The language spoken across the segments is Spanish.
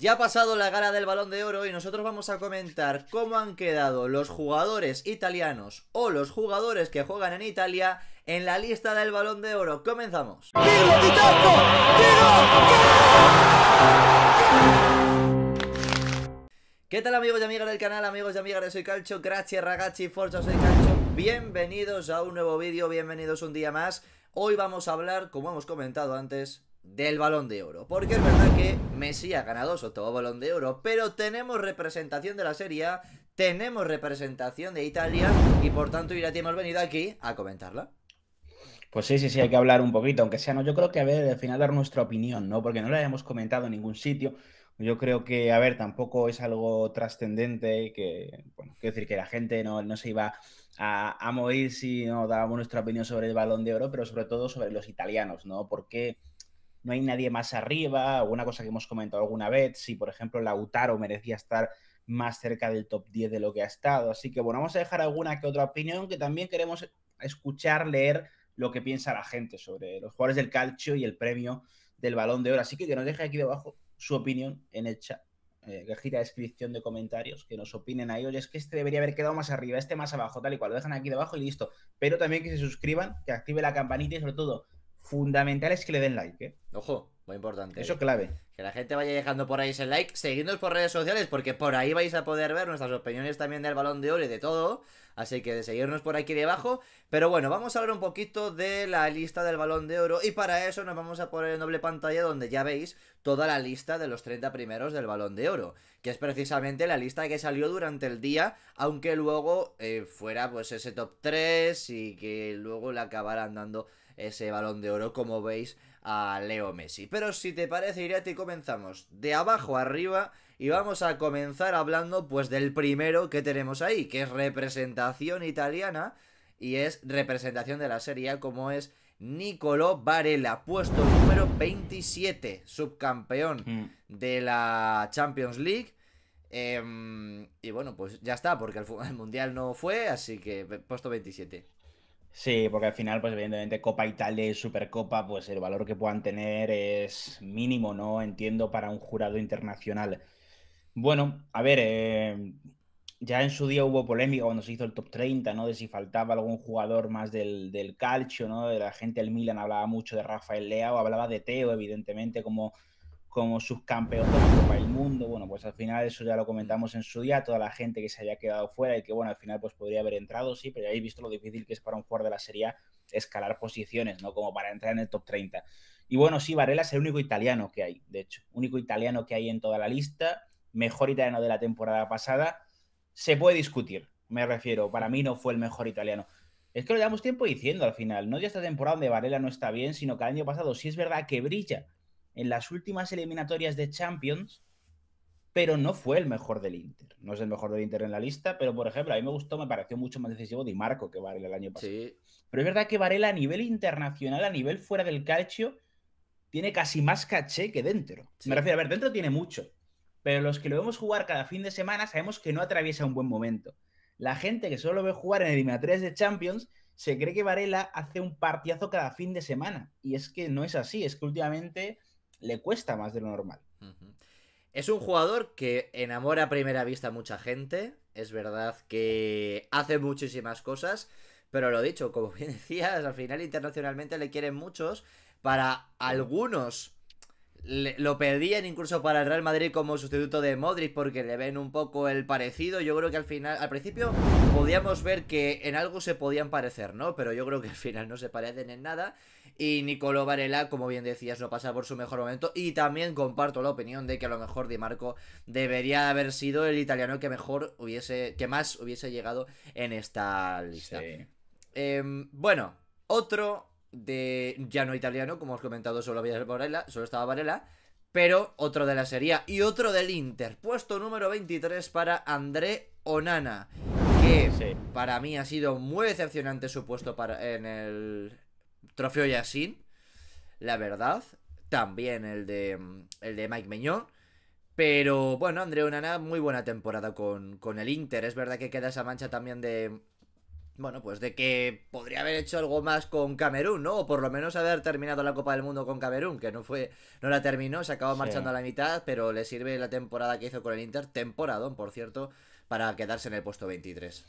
Ya ha pasado la gala del balón de oro y nosotros vamos a comentar cómo han quedado los jugadores italianos o los jugadores que juegan en Italia en la lista del balón de oro. Comenzamos. ¿Qué tal amigos y amigas del canal, amigos y amigas de Soy Calcio? Gracias ragazzi, forza Soy Calcio. Bienvenidos a un nuevo vídeo, bienvenidos un día más. Hoy vamos a hablar, como hemos comentado antes, del balón de oro. Porque es verdad que Messi ha ganado su octavo balón de oro, pero tenemos representación de la serie, tenemos representación de Italia y por tanto Irati hemos venido aquí a comentarla. Pues sí, sí, sí, hay que hablar un poquito, aunque sea, no, yo creo que a ver, al final dar nuestra opinión, ¿no? Porque no la hemos comentado en ningún sitio. Yo creo que, a ver, tampoco es algo trascendente, que, bueno, quiero decir que la gente no, no se iba a, a si no dábamos nuestra opinión sobre el balón de oro, pero sobre todo sobre los italianos, ¿no? Porque no hay nadie más arriba, alguna cosa que hemos comentado alguna vez, si por ejemplo Lautaro merecía estar más cerca del top 10 de lo que ha estado. Así que bueno, vamos a dejar alguna que otra opinión que también queremos escuchar, leer lo que piensa la gente sobre los jugadores del calcio y el premio del balón de oro. Así que que nos deje aquí debajo su opinión en el chat. Eh, descripción de comentarios que nos opinen ahí, oye, es que este debería haber quedado más arriba, este más abajo, tal y cual, lo dejan aquí debajo y listo. Pero también que se suscriban, que active la campanita y sobre todo fundamental es que le den like, ¿eh? Ojo, muy importante. Eso clave. Que la gente vaya dejando por ahí ese like. Seguidnos por redes sociales porque por ahí vais a poder ver nuestras opiniones también del balón de oro y de todo. Así que de seguirnos por aquí debajo. Pero bueno, vamos a hablar un poquito de la lista del balón de oro. Y para eso nos vamos a poner en doble pantalla donde ya veis toda la lista de los 30 primeros del balón de oro. Que es precisamente la lista que salió durante el día. Aunque luego eh, fuera pues ese top 3 y que luego le acabaran dando ese balón de oro, como veis, a Leo Messi. Pero si te parece, Irati, comenzamos de abajo arriba y vamos a comenzar hablando pues del primero que tenemos ahí, que es representación italiana y es representación de la Serie como es Nicolò Varela, puesto número 27, subcampeón mm. de la Champions League. Em, y bueno, pues ya está, porque el, el Mundial no fue, así que puesto 27. Sí, porque al final, pues evidentemente Copa Italia y Supercopa, pues el valor que puedan tener es mínimo, ¿no? Entiendo, para un jurado internacional. Bueno, a ver, eh, ya en su día hubo polémica cuando se hizo el top 30, ¿no? De si faltaba algún jugador más del, del calcio, ¿no? De la gente del Milan hablaba mucho de Rafael Leao, hablaba de Teo, evidentemente, como como subcampeón de la Copa del Mundo. Bueno, pues al final eso ya lo comentamos en su día, toda la gente que se había quedado fuera y que bueno, al final pues podría haber entrado, sí, pero ya habéis visto lo difícil que es para un jugador de la Serie escalar posiciones, ¿no? Como para entrar en el top 30. Y bueno, sí, Varela es el único italiano que hay, de hecho, único italiano que hay en toda la lista, mejor italiano de la temporada pasada, se puede discutir, me refiero, para mí no fue el mejor italiano. Es que lo llevamos tiempo diciendo al final, no ya esta temporada donde Varela no está bien, sino que el año pasado sí es verdad que brilla, en las últimas eliminatorias de Champions, pero no fue el mejor del Inter. No es el mejor del Inter en la lista, pero por ejemplo, a mí me gustó, me pareció mucho más decisivo Di Marco que Varela el año pasado. Pero es verdad que Varela a nivel internacional, a nivel fuera del calcio, tiene casi más caché que dentro. Me refiero, a ver, dentro tiene mucho, pero los que lo vemos jugar cada fin de semana sabemos que no atraviesa un buen momento. La gente que solo lo ve jugar en eliminatorias de Champions se cree que Varela hace un partidazo cada fin de semana. Y es que no es así, es que últimamente le cuesta más de lo normal. Es un jugador que enamora a primera vista a mucha gente. Es verdad que hace muchísimas cosas. Pero lo dicho, como bien decías, al final internacionalmente le quieren muchos. Para algunos lo pedían incluso para el Real Madrid como sustituto de Modric porque le ven un poco el parecido. Yo creo que al final, al principio podíamos ver que en algo se podían parecer, ¿no? Pero yo creo que al final no se parecen en nada. Y Nicolo Varela, como bien decías, no pasa por su mejor momento. Y también comparto la opinión de que a lo mejor Di Marco debería haber sido el italiano que mejor hubiese, que más hubiese llegado en esta lista. Em, bueno, otro de no Italiano, como os comentado, solo había Varela, solo estaba Varela, pero otro de la Serie y otro del Inter, puesto número 23 para André Onana, que para mí ha sido muy decepcionante su puesto para, en el trofeo Yasin la verdad, también el de, el de Mike Meñón, pero bueno, André Onana, muy buena temporada con, con el Inter. Es verdad que queda esa mancha también de, bueno, pues de que podría haber hecho algo más con Camerún, ¿no? O por lo menos haber terminado la Copa del Mundo con Camerún, que no fue, no la terminó, se acabó marchando a la mitad, pero le sirve la temporada que hizo con el Inter, temporadón, por cierto, para quedarse en el puesto 23.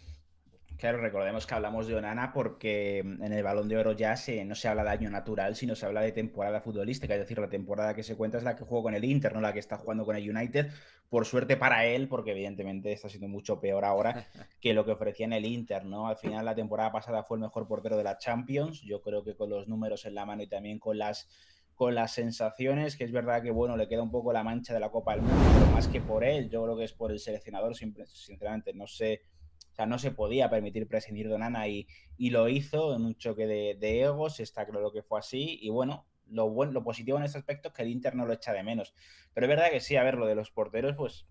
Claro, recordemos que hablamos de Onana porque mm, en el Balón de Oro ya se, no se habla de año natural, sino se habla de temporada futbolística, es decir, la temporada que se cuenta es la que jugó con el Inter, no la que está jugando con el United, por suerte para él, porque evidentemente está siendo mucho peor ahora que lo que ofrecía en el Inter, ¿no? Al final la temporada pasada fue el mejor portero de la Champions, yo creo que con los números en la mano y también con las con las sensaciones, que es verdad que bueno, le queda un poco la mancha de la Copa del Mundo, más que por él, yo creo que es por el seleccionador, sinceramente, no sé no se podía permitir prescindir de Nana y, y lo hizo en un choque de, egos, está claro que fue así y bueno. Lo, bueno, lo positivo en este aspecto es que el Inter no lo echa de menos. Pero es verdad que sí, a ver, lo de los porteros, pues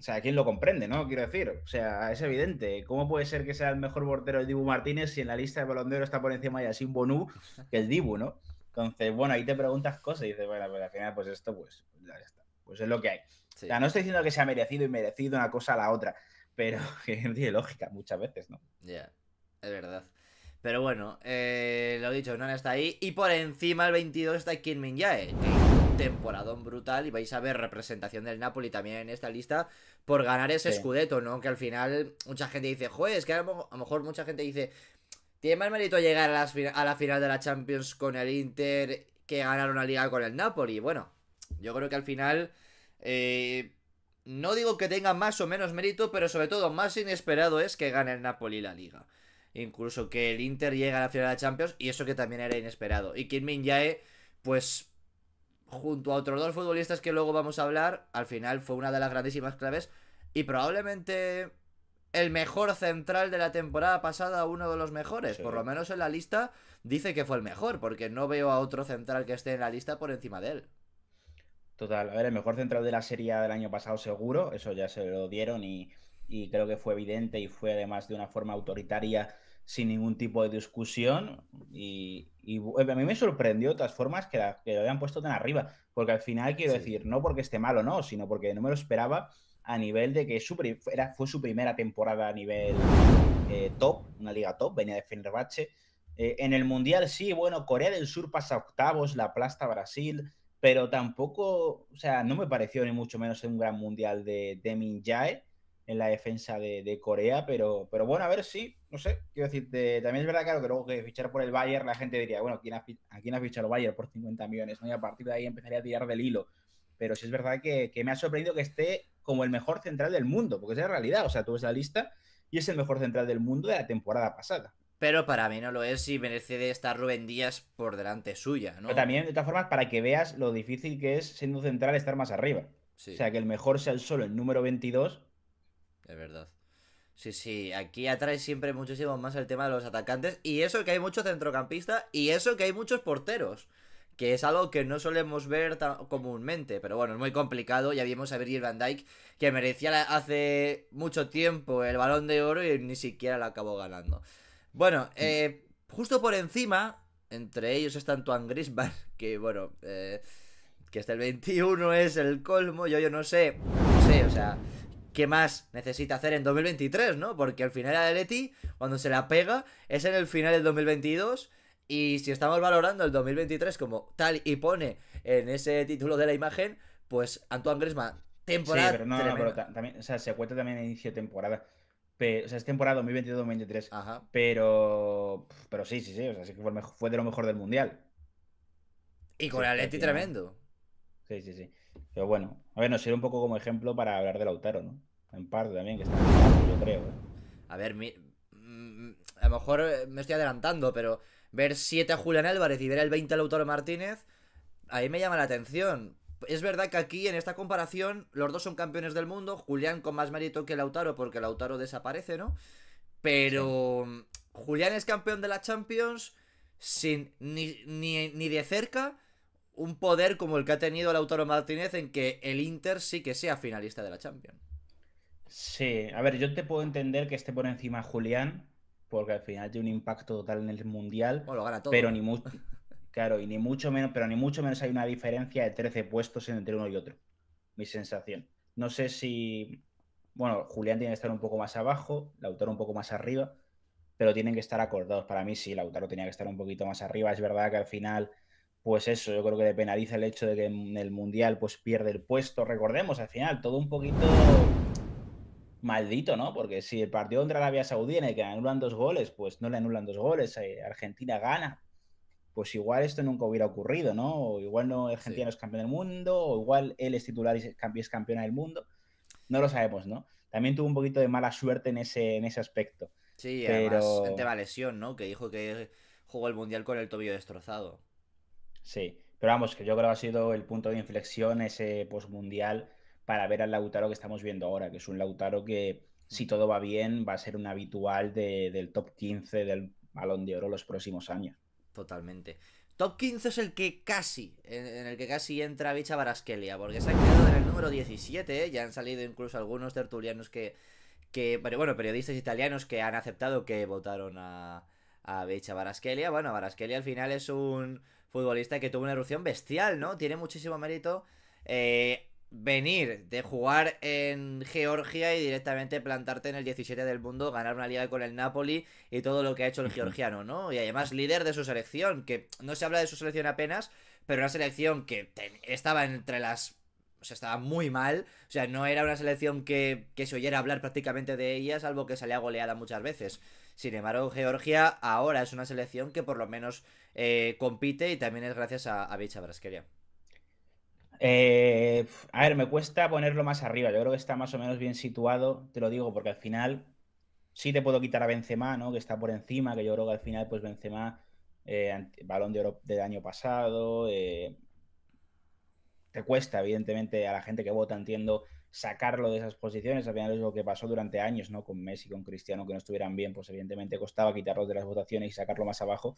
o sea, ¿quién lo comprende, no? Quiero decir, o sea, es evidente. ¿Cómo puede ser que sea el mejor portero el Dibu Martínez si en la lista de balondero está por encima ya un Bonú que el Dibu, ¿no? Entonces, bueno, ahí te preguntas cosas y dices, bueno, pues al final, pues esto, pues ya está. Pues es lo que hay. O sea, no estoy diciendo que sea merecido y merecido una cosa a la otra, pero que tiene lógica muchas veces, ¿no? Ya, es verdad. Pero bueno, eh, lo dicho, Nana está ahí. Y por encima el 22 está Kim Min Jae. Un temporadón brutal. Y vais a ver representación del Napoli también en esta lista. Por ganar ese Scudetto, escudeto, ¿no? Que al final mucha gente dice, joder, es que a lo, mejor mucha gente dice. Tiene más mérito llegar a, a la final de la Champions con el Inter que ganar una liga con el Napoli. Bueno, yo creo que al final. Eh, no digo que tenga más o menos mérito, pero sobre todo más inesperado es que gane el Napoli la liga. Incluso que el Inter llegue a la final de Champions y eso que también era inesperado. Y Kim Min Jae, pues junto a otros dos futbolistas que luego vamos a hablar, al final fue una de las grandísimas claves y probablemente el mejor central de la temporada pasada, uno de los mejores, por lo menos en la lista dice que fue el mejor, porque no veo a otro central que esté en la lista por encima de él. Total, a ver, el mejor central de la serie del año pasado seguro, eso ya se lo dieron y, creo que fue evidente y fue además de una forma autoritaria sin ningún tipo de discusión y, a mí me sorprendió de otras formas que, lo habían puesto tan arriba, porque al final quiero decir, no porque esté malo, no, sino porque no me lo esperaba a nivel de que fue su primera temporada a nivel eh, top, una liga top, venía de Fenerbahce. Eh, en el Mundial sí, bueno, Corea del Sur pasa octavos, la aplasta Brasil, pero tampoco, o sea, no me pareció ni mucho menos un gran mundial de, de Min Jae en la defensa de, Corea, pero, pero bueno, a ver, sí, no sé, quiero decir, también es verdad, que luego que fichar por el Bayern, la gente diría, bueno, ¿quién ¿a quién ha fichado Bayern por 50 millones? ¿no? Y a partir de ahí empezaría a tirar del hilo. Pero sí es verdad que, que me ha sorprendido que esté como el mejor central del mundo, porque es la realidad, o sea, tú ves la lista y es el mejor central del mundo de la temporada pasada. Pero para mí no lo es y merece de estar Rubén Díaz por delante suya, ¿no? Pero también, de todas formas, para que veas lo difícil que es, siendo central, estar más arriba. O sea, que el mejor sea el solo, el número 22. Es verdad. Sí, sí, aquí atrae siempre muchísimo más el tema de los atacantes. Y eso que hay muchos centrocampistas y eso que hay muchos porteros. Que es algo que no solemos ver tan comúnmente. Pero bueno, es muy complicado. Ya vimos a Virgil van Dijk que merecía hace mucho tiempo el balón de oro y ni siquiera lo acabó ganando. Bueno, mm. eh, justo por encima, entre ellos está Antoine Grisman, que bueno, eh, que hasta el 21 es el colmo, yo, yo no sé, no sé, o sea, ¿qué más necesita hacer en 2023, no? Porque al final de Leti, cuando se la pega, es en el final del 2022. Y si estamos valorando el 2023 como tal y pone en ese título de la imagen, pues Antoine Griezmann, temporada. Sí, pero no, también, o sea, se cuenta también inicio de temporada o sea, es temporada 2022-2023. Pero. Pero sí, sí, sí. O sea, sí que fue, de lo mejor del mundial. Y con el tremendo. Sí, sí, sí. Pero bueno, a ver, nos sirve un poco como ejemplo para hablar de Lautaro, ¿no? En parte también, que está yo creo. ¿eh? A ver, mm, a lo mejor eh, me estoy adelantando, pero ver 7 a Julián Álvarez y ver el 20 a Lautaro Martínez, ahí me llama la atención es verdad que aquí en esta comparación los dos son campeones del mundo, Julián con más mérito que Lautaro porque Lautaro desaparece, ¿no? Pero Julián es campeón de la Champions sin ni, ni, de cerca un poder como el que ha tenido Lautaro Martínez en que el Inter sí que sea finalista de la Champions. Sí, a ver, yo te puedo entender que esté por encima Julián, porque al final tiene un impacto total en el Mundial, pero ni mucho... Claro, y ni mucho menos, pero ni mucho menos hay una diferencia de 13 puestos entre uno y otro. Mi sensación. No sé si. Bueno, Julián tiene que estar un poco más abajo, Lautaro un poco más arriba, pero tienen que estar acordados. Para mí sí, Lautaro tenía que estar un poquito más arriba. Es verdad que al final, pues eso, yo creo que le penaliza el hecho de que en el Mundial pues pierde el puesto. Recordemos, al final, todo un poquito maldito, ¿no? Porque si el partido contra Arabia Saudí en el que anulan dos goles, pues no le anulan dos goles. Eh, Argentina gana, pues igual esto nunca hubiera ocurrido, ¿no? O igual no Argentina no es campeón del mundo, o igual él es titular y es campeona del mundo. No lo sabemos, ¿no? También tuvo un poquito de mala suerte en ese, en ese aspecto. Sí, además en lesión, ¿no? Que dijo que jugó el Mundial con el tobillo destrozado. Sí, pero vamos, que yo creo que ha sido el punto de inflexión ese post-Mundial para ver al Lautaro que estamos viendo ahora, que es un Lautaro que, si todo va bien, va a ser un habitual del top 15 del Balón de Oro los próximos años. Totalmente. Top 15 es el que casi, en, el que casi entra Bicha Baraskelia, porque se ha quedado en el número 17, ¿eh? ya han salido incluso algunos tertulianos que, que bueno, periodistas italianos que han aceptado que votaron a, a Bicha Baraskelia. Bueno, Baraskelia al final es un futbolista que tuvo una erupción bestial, ¿no? Tiene muchísimo mérito. Eh, venir de jugar en Georgia y directamente plantarte en el 17 del mundo, ganar una liga con el Napoli y todo lo que ha hecho el georgiano, ¿no? Y además líder de su selección, que no se habla de su selección apenas, pero una selección que estaba entre las... O sea, estaba muy mal. O sea, no era una selección que, se oyera hablar prácticamente de ella, salvo que salía goleada muchas veces. Sin embargo, Georgia ahora es una selección que por lo menos eh, compite y también es gracias a, a Bicha eh, a ver, me cuesta ponerlo más arriba. Yo creo que está más o menos bien situado, te lo digo, porque al final sí te puedo quitar a Benzema, ¿no? Que está por encima, que yo creo que al final, pues Benzema, eh, balón de oro del año pasado. Eh, te cuesta, evidentemente, a la gente que vota, entiendo, sacarlo de esas posiciones. Al final es lo que pasó durante años, ¿no? Con Messi, con Cristiano, que no estuvieran bien, pues evidentemente costaba quitarlo de las votaciones y sacarlo más abajo.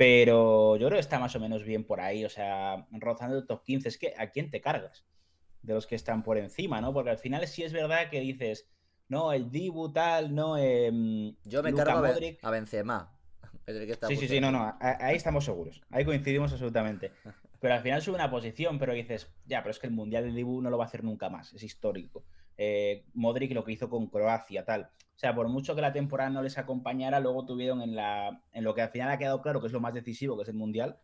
Pero yo creo que está más o menos bien por ahí, o sea, rozando el top 15. Es que a quién te cargas de los que están por encima, ¿no? Porque al final sí es verdad que dices, no, el Dibu tal, no. Em, yo me cargo a Benzema. sí, sí, sí, no, no. Ahí estamos seguros. Ahí coincidimos absolutamente. Pero al final sube una posición, pero dices, ya, pero es que el Mundial del Dibu no lo va a hacer nunca más. Es histórico. Eh, Modric lo que hizo con Croacia, tal. O sea, por mucho que la temporada no les acompañara, luego tuvieron en, la, en lo que al final ha quedado claro que es lo más decisivo, que es el Mundial,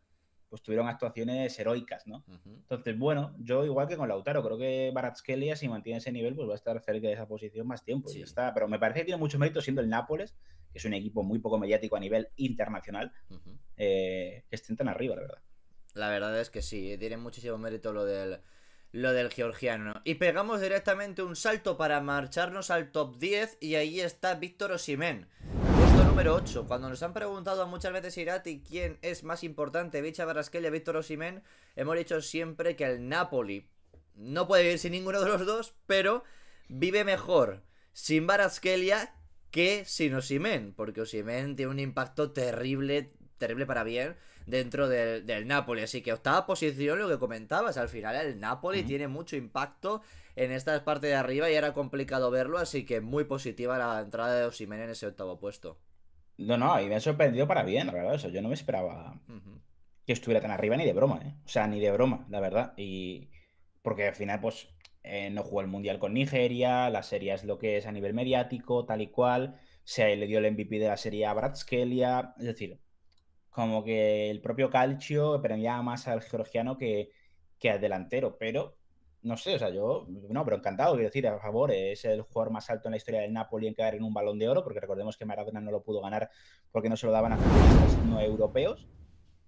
pues tuvieron actuaciones heroicas, ¿no? Entonces, bueno, yo igual que con Lautaro, creo que Baratskelia, si mantiene ese nivel, pues va a estar cerca de esa posición más tiempo. está. Pero me parece que tiene mucho mérito siendo el Nápoles, que es un equipo muy poco mediático a nivel internacional, eh, que estén tan arriba, la verdad. La verdad es que sí, tiene muchísimo mérito lo del lo del georgiano. Y pegamos directamente un salto para marcharnos al top 10 y ahí está Víctor Osimén. Puesto número 8. Cuando nos han preguntado muchas veces Irati quién es más importante, Bicha y Víctor Osimén, hemos dicho siempre que el Napoli no puede vivir sin ninguno de los dos, pero vive mejor sin Baraskelia que sin Osimén, porque Osimén tiene un impacto terrible, terrible para bien dentro del, del Napoli. Así que octava posición, lo que comentabas, al final el Napoli tiene mucho impacto en esta parte de arriba y era complicado verlo, así que muy positiva la entrada de Osimhen en ese octavo puesto. No, no, y me ha sorprendido para bien, la verdad, eso. Yo no me esperaba que estuviera tan arriba ni de broma, ¿eh? O sea, ni de broma, la verdad. Y porque al final, pues, eh, no jugó el Mundial con Nigeria, la serie es lo que es a nivel mediático, tal y cual. Se le dio el MVP de la serie a Brad Es decir, como que el propio Calcio premiaba más al georgiano que, que al delantero, pero no sé, o sea, yo, no, pero encantado, quiero decir, a favor, es el jugador más alto en la historia del Napoli en quedar en un balón de oro, porque recordemos que Maradona no lo pudo ganar porque no se lo daban a futbolistas no europeos,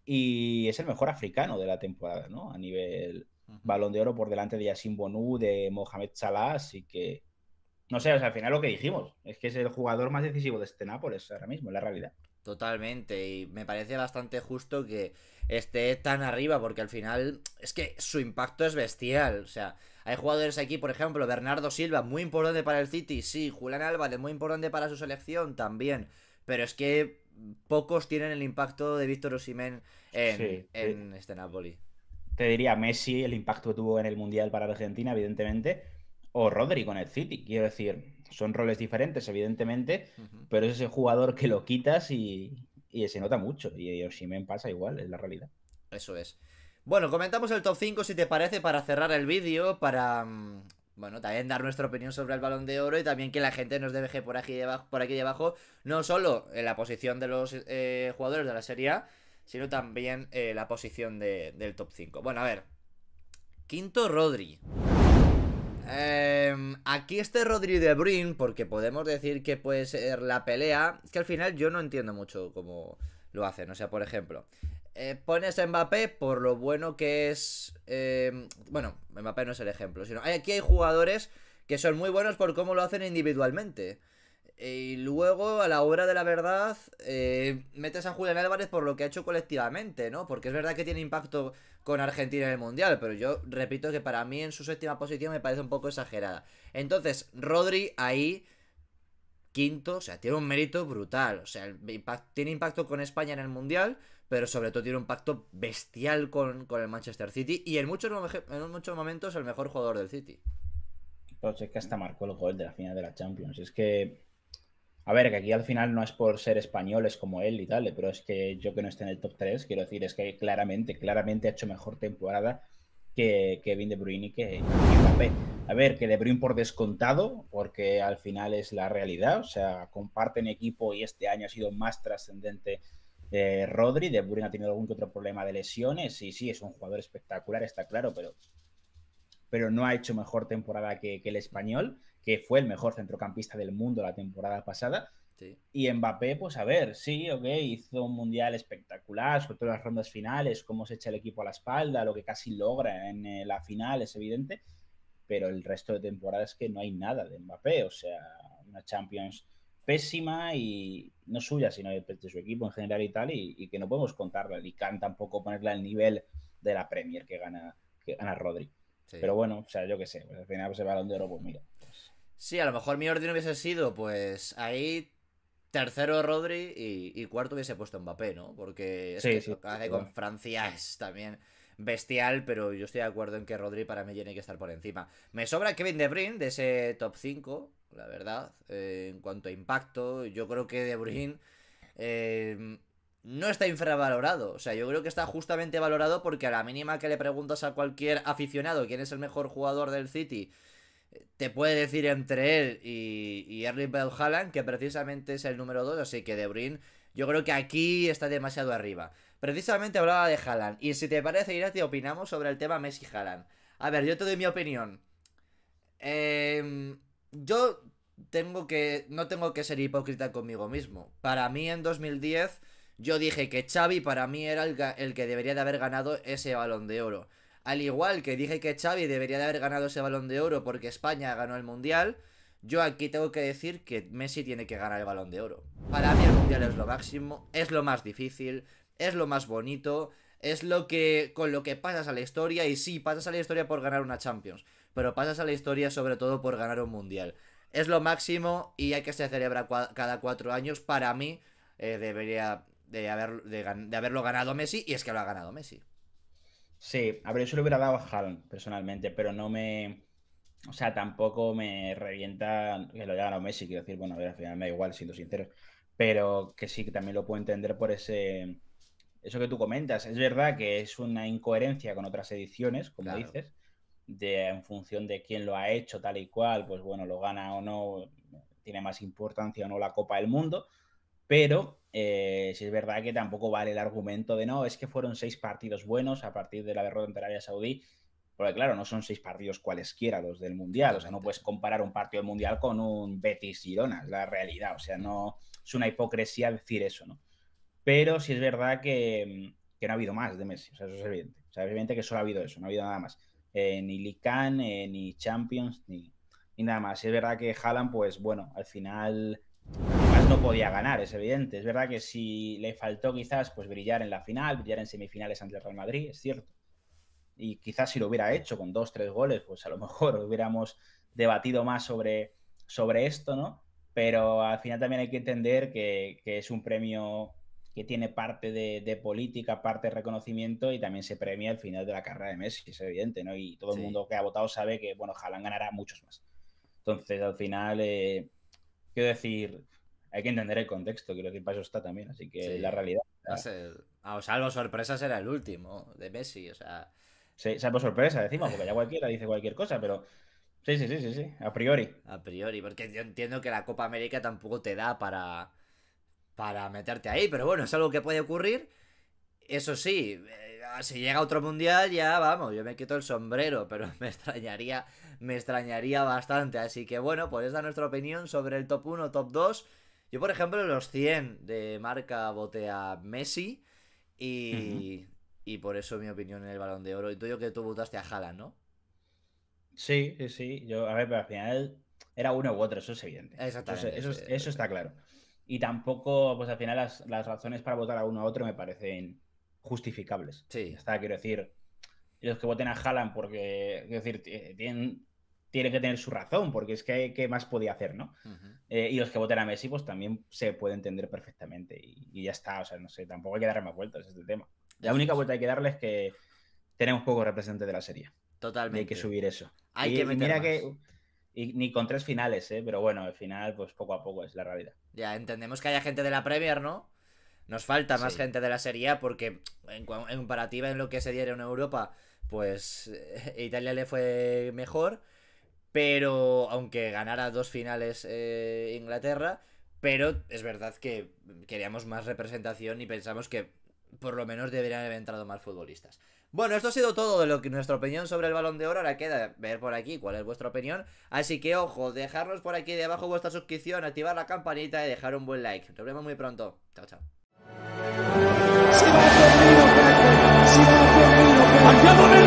y es el mejor africano de la temporada, ¿no? A nivel balón de oro por delante de Yassin Bonu, de Mohamed Salah, así que, no sé, o sea, al final lo que dijimos, es que es el jugador más decisivo de este Nápoles ahora mismo, en la realidad. Totalmente, y me parece bastante justo que esté tan arriba, porque al final es que su impacto es bestial. O sea, hay jugadores aquí, por ejemplo, Bernardo Silva, muy importante para el City, sí, Julián Álvarez, muy importante para su selección también, pero es que pocos tienen el impacto de Víctor Osimén en, este Napoli. Te diría Messi, el impacto que tuvo en el Mundial para Argentina, evidentemente, o Rodri con el City, quiero decir son roles diferentes, evidentemente, pero es ese jugador que lo quitas y, y se nota mucho. Y Oshimen pasa igual, es la realidad. Eso es. Bueno, comentamos el top 5 si te parece para cerrar el vídeo, para, mm, bueno, también dar nuestra opinión sobre el balón de oro y también que la gente nos deje por aquí debajo, por aquí debajo no solo en la posición de los eh, jugadores de la Serie A, sino también eh, la posición del top 5. Bueno, a ver. Quinto, Rodri. Em, aquí este Rodri de Brin, porque podemos decir que puede ser la pelea, que al final yo no entiendo mucho cómo lo hacen. O sea, por ejemplo, eh, pones a Mbappé por lo bueno que es... Em, bueno, Mbappé no es el ejemplo, sino aquí hay jugadores que son muy buenos por cómo lo hacen individualmente. Y luego, a la hora de la verdad, eh, metes a Julián Álvarez por lo que ha hecho colectivamente, ¿no? Porque es verdad que tiene impacto con Argentina en el Mundial, pero yo repito que para mí en su séptima posición me parece un poco exagerada. Entonces, Rodri ahí, quinto, o sea, tiene un mérito brutal. O sea, tiene impacto con España en el Mundial, pero sobre todo tiene un pacto bestial con, el Manchester City y en muchos, en muchos momentos el mejor jugador del City. Pues es que hasta marcó el gol de la final de la Champions. Es que a ver, que aquí al final no es por ser españoles como él y tal, pero es que yo que no esté en el top 3, quiero decir, es que claramente, claramente ha hecho mejor temporada que Kevin De Bruyne y que A ver, que De Bruyne por descontado, porque al final es la realidad, o sea, comparten equipo y este año ha sido más trascendente eh, Rodri. De Bruyne ha tenido algún que otro problema de lesiones y sí, es un jugador espectacular, está claro, pero pero no ha hecho mejor temporada que, el español, que fue el mejor centrocampista del mundo la temporada pasada. Y Mbappé, pues a ver, sí, ok, hizo un mundial espectacular, sobre todo en las rondas finales, cómo se echa el equipo a la espalda, lo que casi logra en eh, la final, es evidente, pero el resto de temporada es que no hay nada de Mbappé, o sea, una Champions pésima y no suya, sino de, pues, su equipo en general y tal, y, que no podemos contarla, y can tampoco ponerla al nivel de la Premier que gana, que gana Rodri. Pero bueno, o sea, yo qué sé, pues, al final pues, el balón de oro, pues mira. Pues. Sí, a lo mejor mi orden hubiese sido, pues ahí tercero Rodri y, cuarto hubiese puesto Mbappé, ¿no? Porque es lo que hace con Francia es también bestial, pero yo estoy de acuerdo en que Rodri para mí tiene que estar por encima. Me sobra Kevin De Bruyne de ese top 5, la verdad, eh, en cuanto a impacto. Yo creo que De Bruyne eh, no está infravalorado. O sea, yo creo que está justamente valorado porque a la mínima que le preguntas a cualquier aficionado quién es el mejor jugador del City, eh, te puede decir entre él y, y Erling Bell Haaland, que precisamente es el número 2, así que De Bruyne, yo creo que aquí está demasiado arriba. Precisamente hablaba de Haaland, y si te parece, Irati, opinamos sobre el tema Messi-Haaland. A ver, yo te doy mi opinión. Em, yo tengo que. No tengo que ser hipócrita conmigo mismo. Para mí en 2010 yo dije que Xavi para mí era el, que debería de haber ganado ese balón de oro. Al igual que dije que Xavi debería de haber ganado ese balón de oro porque España ganó el Mundial, yo aquí tengo que decir que Messi tiene que ganar el balón de oro. Para mí el Mundial es lo máximo, es lo más difícil, es lo más bonito, es lo que con lo que pasas a la historia y sí, pasas a la historia por ganar una Champions, pero pasas a la historia sobre todo por ganar un Mundial. Es lo máximo y hay que se celebra cada cuatro años. Para mí eh, debería de, haber, de, haberlo ganado Messi y es que lo ha ganado Messi. Sí, a ver, yo lo hubiera dado a Haaland personalmente, pero no me... O sea, tampoco me revienta que lo haya ganado Messi, quiero decir, bueno, a ver, al final me da igual, siendo sincero, pero que sí, que también lo puedo entender por ese... Eso que tú comentas, es verdad que es una incoherencia con otras ediciones, como dices, de, en función de quién lo ha hecho tal y cual, pues bueno, lo gana o no, tiene más importancia o no la Copa del Mundo, pero eh, si es verdad que tampoco vale el argumento de no, es que fueron seis partidos buenos a partir de la derrota en Arabia Saudí. Porque claro, no son seis partidos cualesquiera los del Mundial. O sea, no puedes comparar un partido del Mundial con un Betis Girona, es la realidad. O sea, no es una hipocresía decir eso, ¿no? Pero si es verdad que, no ha habido más de Messi, o sea, eso es evidente. O sea, evidente que solo ha habido eso, no ha habido nada más. Eh, ni Likan, eh, ni Champions, ni, nada más. Si Es verdad que Haaland, pues bueno, al final Además, no podía ganar, es evidente. Es verdad que si le faltó quizás pues brillar en la final, brillar en semifinales ante el Real Madrid, es cierto. Y quizás si lo hubiera hecho con dos, tres goles, pues a lo mejor hubiéramos debatido más sobre, sobre esto, ¿no? Pero al final también hay que entender que, es un premio que tiene parte de, política, parte de reconocimiento y también se premia al final de la carrera de Messi, es evidente, ¿no? Y todo el mundo que ha votado sabe que, bueno, Jalan ganará muchos más. Entonces, al final, eh, Quiero decir, hay que entender el contexto, quiero decir, para eso está también, así que la realidad. o a salvo sorpresa será el último de Messi, o sea. salvo sorpresa, decimos, porque ya cualquiera dice cualquier cosa, pero. Sí, sí, sí, sí, sí, a priori. A priori, porque yo entiendo que la Copa América tampoco te da para. para meterte ahí, pero bueno, es algo que puede ocurrir. Eso sí, si llega otro mundial, ya vamos, yo me quito el sombrero, pero me extrañaría, me extrañaría bastante. Así que bueno, pues esa nuestra opinión sobre el top 1, top 2. Yo, por ejemplo, los 100 de marca voté a Messi y, y por eso mi opinión en el balón de oro. Y tú, yo que tú votaste a Haaland, ¿no? Sí, sí, sí. Yo, a ver, pero al final era uno u otro, eso es evidente. Exactamente. Eso, eso, está claro. Y tampoco, pues al final las, las razones para votar a uno u otro me parecen justificables. Sí. Está, quiero decir, los que voten a Haaland porque, decir, tienen, tiene que tener su razón, porque es que qué más podía hacer, ¿no? Eh, y los que voten a Messi, pues también se puede entender perfectamente. Y, ya está, o sea, no sé, tampoco hay que dar más vueltas a este tema. La única vuelta hay que darles es que tenemos pocos representantes de la serie. Totalmente. hay que subir eso. Hay que meter mira que ni con tres finales, ¿eh? pero bueno, el final, pues poco a poco es la realidad. Ya, entendemos que haya gente de la Premier, ¿no? Nos falta más gente de la Serie A porque en, comparativa en lo que se diera en Europa, pues eh, Italia le fue mejor. Pero aunque ganara dos finales eh, Inglaterra, pero es verdad que queríamos más representación y pensamos que por lo menos deberían haber entrado más futbolistas. Bueno, esto ha sido todo de lo que nuestra opinión sobre el balón de oro. Ahora queda ver por aquí cuál es vuestra opinión. Así que ojo, dejarnos por aquí debajo vuestra suscripción, activar la campanita y dejar un buen like. Nos vemos muy pronto. Chao, chao. Andiamo